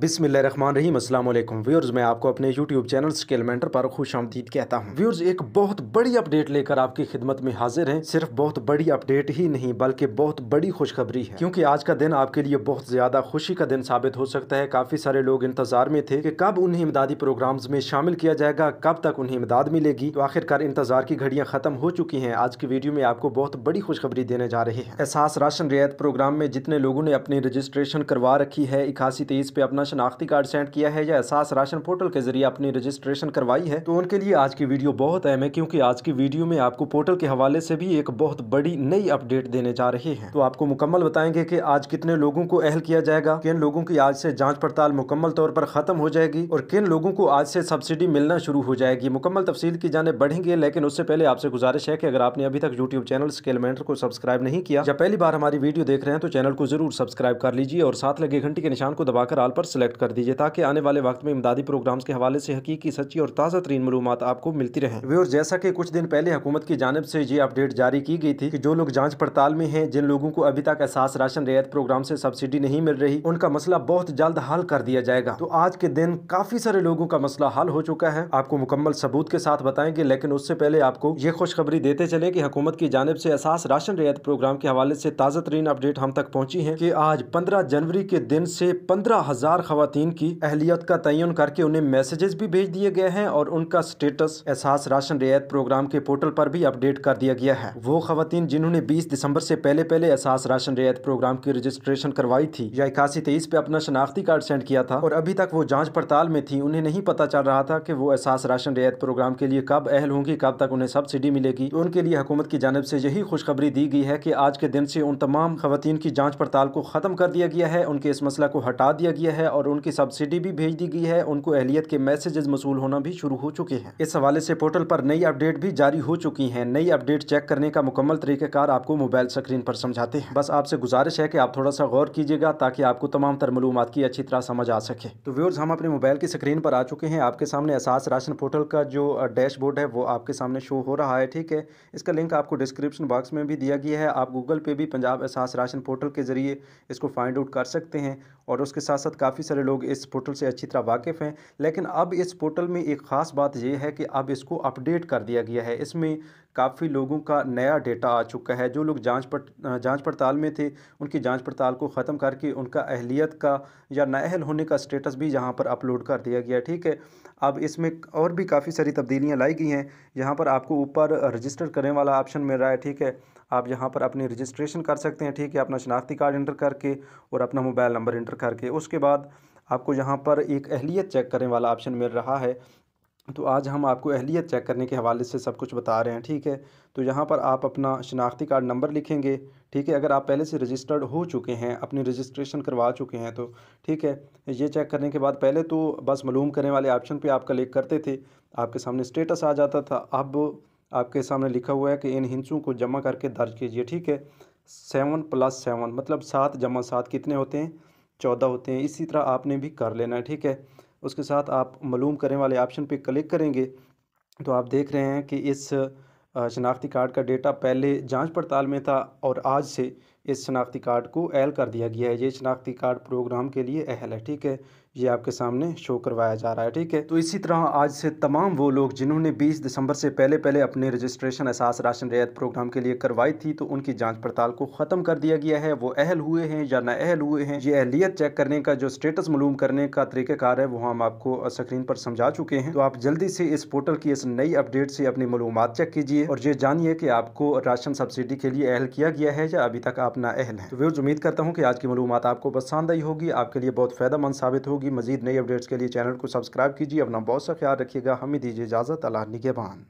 बिसमिल्ल run रहीम अल्लाम viewers मैं आपको अपने यूट्यूब चैनल स्केलमेंटर मेंटर पर खुश आमदीद कहता हूँ व्यूर्स एक बहुत बड़ी अपडेट लेकर आपकी खिदमत में हाजिर हैं सिर्फ बहुत बड़ी अपडेट ही नहीं बल्कि बहुत बड़ी खुशखबरी है क्योंकि आज का दिन आपके लिए बहुत ज़्यादा खुशी का दिन साबित हो सकता है काफ़ी सारे लोग इंतज़ार में थे कि कब उन्हें इमदादी प्रोग्राम में शामिल किया जाएगा कब तक उन्हें इमदाद मिलेगी तो आखिरकार इंतज़ार की घड़ियाँ ख़त्म हो चुकी हैं आज की वीडियो में आपको बहुत बड़ी खुशखबरी देने जा रही है एहसास राशन रियायत प्रोग्राम में जितने लोगों ने अपनी रजिस्ट्रेशन करवा रखी है इक्यासी तेईस पे अपना अपना शनाख्ती कार्ड सेंड किया है या एहसास राशन पोर्टल के जरिए अपनी रजिस्ट्रेशन करवाई है तो उनके लिए आज की वीडियो बहुत अहम है क्योंकि आज की वीडियो में आपको पोर्टल के हवाले से भी एक बहुत बड़ी नई अपडेट देने जा रहे हैं तो आपको मुकम्मल बताएंगे की आज कितने लोगों को अहल किया जाएगा किन लोगों की आज से जाँच पड़ताल मुकम्मल तौर पर खत्म हो जाएगी और किन लोगों को आज से सब्सिडी मिलना शुरू हो जाएगी मुकम्मल तफसील की जाने बढ़ेंगे लेकिन उससे पहले आपसे गुजारिश है की अगर आपने अभी तक यूट्यूब चैनल स्केल मेंटर को सब्सक्राइब नहीं किया या पहली बार हमारी वीडियो देख रहे हैं तो चैनल को जरूर सब्सक्राइब कर लीजिए और साथ लगे घंटी के निशान को दबाकर आल पर पर सेलेक्ट कर दीजिए ताकि आने वाले वक्त में इमदादी प्रोग्राम्स के हवाले से हकीकी सच्ची और ताज़ा तरीन मालूम आपको मिलती रहे और जैसा कि कुछ दिन पहले हुकूमत की जानब से ये अपडेट जारी की गई थी कि जो लोग जांच पड़ताल में हैं जिन लोगों को अभी तक एहसास राशन रियायत प्रोग्राम से सब्सिडी नहीं मिल रही उनका मसला बहुत जल्द हल कर दिया जाएगा तो आज के दिन काफी सारे लोगों का मसला हल हो चुका है आपको मुकम्मल सबूत के साथ बताएंगे लेकिन उससे पहले आपको ये खुशखबरी देते चले की हुकूमत की जानब ऐसी एहसास राशन रियायत प्रोग्राम के हवाले ऐसी ताज़ा तरीन अपडेट हम तक पहुँची है की आज पंद्रह जनवरी के दिन ऐसी पंद्रह हजार चार खवतान की अहलियत का तयन करके उन्हें मैसेजेस भी भेज दिए गए हैं और उनका स्टेटस एहसास राशन रियायत प्रोग्राम के पोर्टल पर भी अपडेट कर दिया गया है वो खवतान जिन्होंने बीस दिसंबर से पहले पहले एहसास राशन रियायत प्रोग्राम की रजिस्ट्रेशन करवाई थी या इक्यासी तेईस पे अपना शनाख्ती कार्ड सेंड किया था और अभी तक वो जाँच पड़ताल में थी उन्हें नहीं पता चल रहा था की वो एहसास राशन रियायत प्रोग्राम के लिए कब अहल होंगी कब तक उन्हें सब्सिडी मिलेगी तो उनके लिए हुकूमत की जानब ऐसी यही खुशखबरी दी गई है की आज के दिन ऐसी उन तमाम खवतान की जाँच पड़ताल को ख़त्म कर दिया गया है उनके इस मसला को हटा दिया गया है है और उनकी सब्सिडी भी भेज दी गई है उनको एहलियत के मैसेजेस मसूल होना भी शुरू हो चुके हैं इस हवाले से पोर्टल पर नई अपडेट भी जारी हो चुकी है नई अपडेट चेक करने का मुकम्मल तरीक़ाकार आपको मोबाइल स्क्रीन पर समझाते हैं बस आपसे गुजारिश है की आप थोड़ा सा गौर कीजिएगा ताकि आपको तमाम तर मलूम की अच्छी तरह समझ आ सके तो व्यूर्स हम अपने मोबाइल की स्क्रीन पर आ चुके हैं आपके सामने असास राशन पोर्टल का जो डैशबोर्ड है वो आपके सामने शो हो रहा है ठीक है इसका लिंक आपको डिस्क्रिप्शन बॉक्स में भी दिया गया है आप गूगल पे भी पंजाब एहसास राशन पोर्टल के ज़रिए इसको फाइंड आउट कर सकते हैं और उसके साथ साथ काफ़ी काफ़ी सारे लोग इस पोर्टल से अच्छी तरह वाकिफ़ हैं लेकिन अब इस पोर्टल में एक ख़ास बात यह है कि अब इसको अपडेट कर दिया गया है इसमें काफ़ी लोगों का नया डेटा आ चुका है जो लोग जांच पड़ जांच पड़ताल में थे उनकी जांच पड़ताल को ख़त्म करके उनका अहलियत का या नाअहल होने का स्टेटस भी यहाँ पर अपलोड कर दिया गया ठीक है अब इसमें और भी काफ़ी सारी तब्दीलियाँ लाई गई हैं यहाँ पर आपको ऊपर रजिस्टर करने वाला ऑप्शन मिल रहा है ठीक है आप यहाँ पर अपनी रजिस्ट्रेशन कर सकते हैं ठीक है अपना शनाख्ती कार्ड इंटर करके और अपना मोबाइल नंबर इंटर करके उसके बाद आपको यहाँ पर एक अहलियत चेक करने वाला ऑप्शन मिल रहा है तो आज हम आपको अहलियत चेक करने के हवाले से सब कुछ बता रहे हैं ठीक है तो यहाँ पर आप अपना शनाख्ती कार्ड नंबर लिखेंगे ठीक है अगर आप पहले से रजिस्टर्ड हो चुके हैं अपनी रजिस्ट्रेशन करवा चुके हैं तो ठीक है ये चेक करने के बाद पहले तो बस मलूम करने वाले ऑप्शन पे आप क्लिक करते थे आपके सामने स्टेटस आ जाता था अब आपके सामने लिखा हुआ है कि इन हिंसों को जमा करके दर्ज कीजिए ठीक है सेवन प्लस सेवन मतलब सात जमा सात कितने होते हैं चौदह होते हैं इसी तरह आपने भी कर लेना है ठीक है उसके साथ आप मलूम करने वाले ऑप्शन पे क्लिक करेंगे तो आप देख रहे हैं कि इस शनाख्ती कार्ड का डेटा पहले जांच पड़ताल में था और आज से इस शनाख्ती कार्ड को अहल कर दिया गया है ये शनाख्ती कार्ड प्रोग्राम के लिए अहल है ठीक है ये आपके सामने शो करवाया जा रहा है ठीक है तो इसी तरह आज से तमाम वो लोग जिन्होंने 20 दिसंबर से पहले पहले अपने रजिस्ट्रेशन एहसास राशन रियायत प्रोग्राम के लिए करवाई थी तो उनकी जांच पड़ताल को ख़त्म कर दिया गया है वो अहल हुए हैं या ना अहल हुए हैं ये अहलियत चेक करने का जो स्टेटस मलूम करने का तरीकेकार है वो हम आपको स्क्रीन पर समझा चुके हैं तो आप जल्दी से इस पोर्टल की इस नई अपडेट से अपनी मालूम चेक कीजिए और ये जानिए कि आपको राशन सब्सिडी के लिए अहल किया गया है या अभी तक आप ना अहल तो व्यर्ज उम्मीद करता हूँ कि आज की मालूम आपको पसंद आई होगी आपके लिए बहुत फ़ायदा मंद साबित होगी होगी मजीद नई अपडेट्स के लिए चैनल को सब्सक्राइब कीजिए अपना बहुत सा ख्याल रखिएगा हमें दीजिए इजाज़त अला निगेबान